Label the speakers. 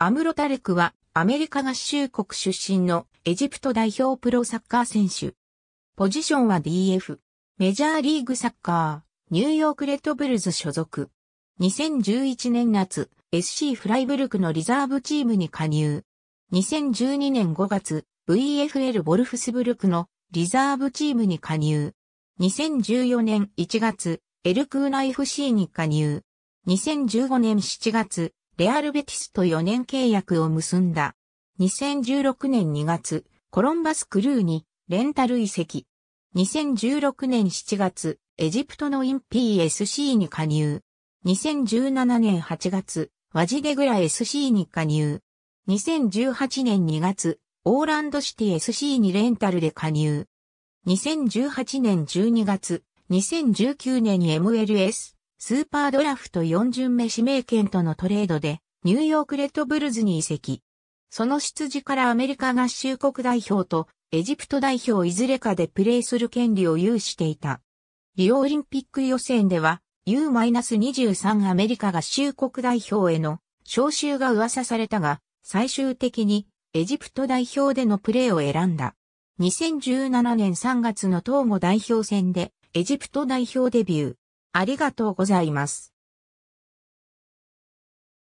Speaker 1: アムロ・タレクはアメリカ合衆国出身の
Speaker 2: エジプト代表プロサッカー選手。ポジションは DF。メジャーリーグサッカー、ニューヨークレッドブルズ所属。2011年夏、SC フライブルクのリザーブチームに加入。2012年5月、VFL ボルフスブルクのリザーブチームに加入。2014年1月、エルクーナ FC に加入。2015年7月、レアルベティスと4年契約を結んだ。2016年2月、コロンバスクルーにレンタル移籍。2016年7月、エジプトのイン PSC に加入。2017年8月、ワジデグラ SC に加入。2018年2月、オーランドシティ SC にレンタルで加入。2018年12月、2019年に MLS スーパードラフト4巡目指名権とのトレードで、ニューヨークレッドブルズに移籍。その出自からアメリカ合衆国代表とエジプト代表いずれかでプレーする権利を有していた。リオオリンピック予選では U-23 アメリカ合衆国代表への招集が噂されたが、最終的にエジプト代表でのプレーを選んだ。2017年3月の東郷代表戦でエジプト
Speaker 1: 代表デビュー。ありがとうございます。